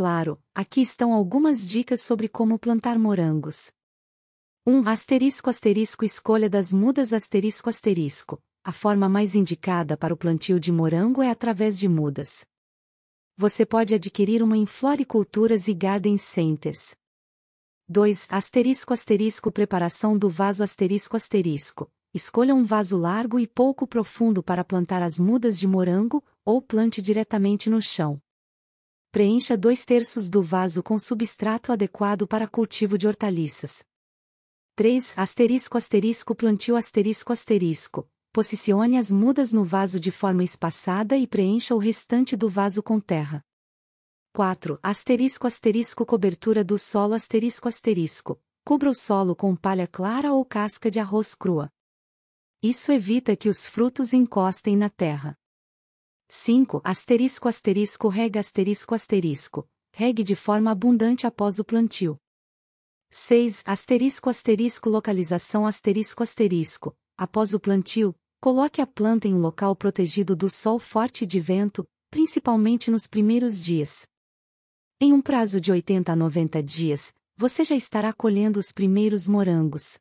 claro, aqui estão algumas dicas sobre como plantar morangos. 1. Um, asterisco asterisco escolha das mudas asterisco asterisco. A forma mais indicada para o plantio de morango é através de mudas. Você pode adquirir uma em floriculturas e garden centers. 2. Asterisco asterisco preparação do vaso asterisco asterisco. Escolha um vaso largo e pouco profundo para plantar as mudas de morango, ou plante diretamente no chão. Preencha dois terços do vaso com substrato adequado para cultivo de hortaliças. 3. Asterisco asterisco plantio asterisco asterisco. Posicione as mudas no vaso de forma espaçada e preencha o restante do vaso com terra. 4. Asterisco asterisco cobertura do solo asterisco asterisco. Cubra o solo com palha clara ou casca de arroz crua. Isso evita que os frutos encostem na terra. 5. Asterisco asterisco rega asterisco asterisco. Regue de forma abundante após o plantio. 6. Asterisco asterisco localização asterisco asterisco. Após o plantio, coloque a planta em um local protegido do sol forte e de vento, principalmente nos primeiros dias. Em um prazo de 80 a 90 dias, você já estará colhendo os primeiros morangos.